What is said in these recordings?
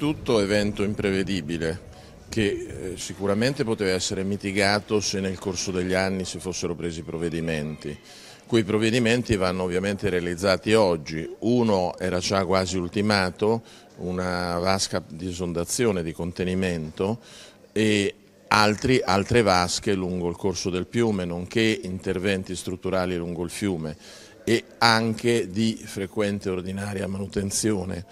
Innanzitutto evento imprevedibile che eh, sicuramente poteva essere mitigato se nel corso degli anni si fossero presi provvedimenti. Quei provvedimenti vanno ovviamente realizzati oggi. Uno era già quasi ultimato, una vasca di esondazione, di contenimento e altri, altre vasche lungo il corso del fiume, nonché interventi strutturali lungo il fiume e anche di frequente ordinaria manutenzione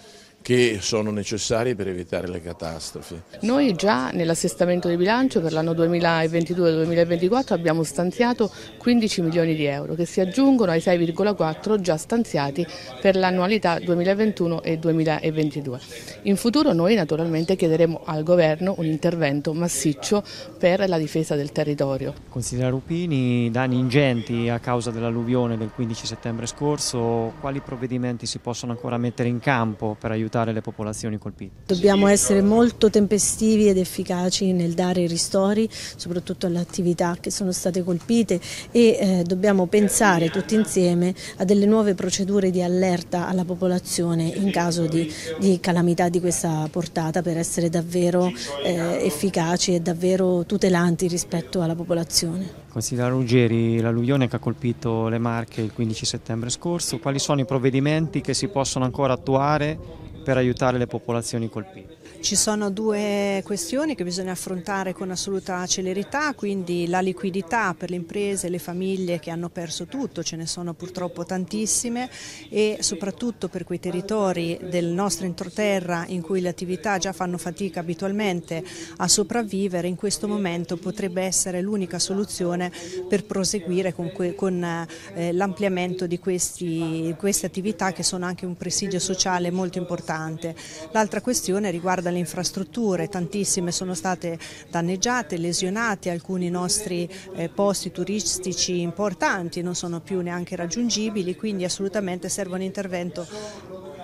che sono necessarie per evitare le catastrofi. Noi già nell'assestamento di bilancio per l'anno 2022-2024 abbiamo stanziato 15 milioni di euro che si aggiungono ai 6,4 già stanziati per l'annualità 2021 e 2022. In futuro noi naturalmente chiederemo al governo un intervento massiccio per la difesa del territorio. Consigliere Rupini, danni ingenti a causa dell'alluvione del 15 settembre scorso, quali provvedimenti si possono ancora mettere in campo per aiutare aiutare le popolazioni colpite. Dobbiamo essere molto tempestivi ed efficaci nel dare i ristori, soprattutto alle attività che sono state colpite e eh, dobbiamo pensare tutti insieme a delle nuove procedure di allerta alla popolazione in caso di, di calamità di questa portata per essere davvero eh, efficaci e davvero tutelanti rispetto alla popolazione. Consigliere Ruggeri, l'alluvione che ha colpito le Marche il 15 settembre scorso, quali sono i provvedimenti che si possono ancora attuare per aiutare le popolazioni colpite. Ci sono due questioni che bisogna affrontare con assoluta celerità, quindi la liquidità per le imprese e le famiglie che hanno perso tutto, ce ne sono purtroppo tantissime e soprattutto per quei territori del nostro entroterra in cui le attività già fanno fatica abitualmente a sopravvivere, in questo momento potrebbe essere l'unica soluzione per proseguire con, con eh, l'ampliamento di questi, queste attività che sono anche un prestigio sociale molto importante importante. L'altra questione riguarda le infrastrutture, tantissime sono state danneggiate, lesionate, alcuni nostri eh, posti turistici importanti non sono più neanche raggiungibili, quindi assolutamente serve un intervento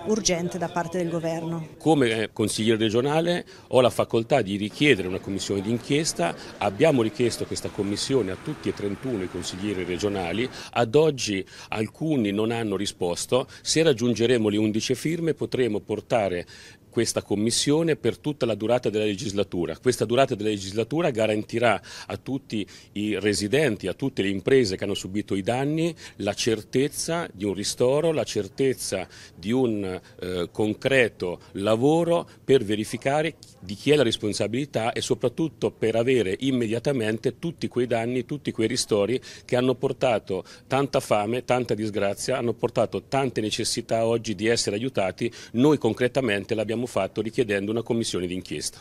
urgente da parte del governo. Come eh, consigliere regionale ho la facoltà di richiedere una commissione d'inchiesta, abbiamo richiesto questa commissione a tutti e 31 i consiglieri regionali, ad oggi alcuni non hanno risposto, se raggiungeremo le 11 firme potremo portare questa Commissione per tutta la durata della legislatura. Questa durata della legislatura garantirà a tutti i residenti, a tutte le imprese che hanno subito i danni, la certezza di un ristoro, la certezza di un eh, concreto lavoro per verificare di chi è la responsabilità e soprattutto per avere immediatamente tutti quei danni, tutti quei ristori che hanno portato tanta fame, tanta disgrazia, hanno portato tante necessità oggi di essere aiutati. Noi concretamente l'abbiamo abbiamo fatto richiedendo una commissione d'inchiesta.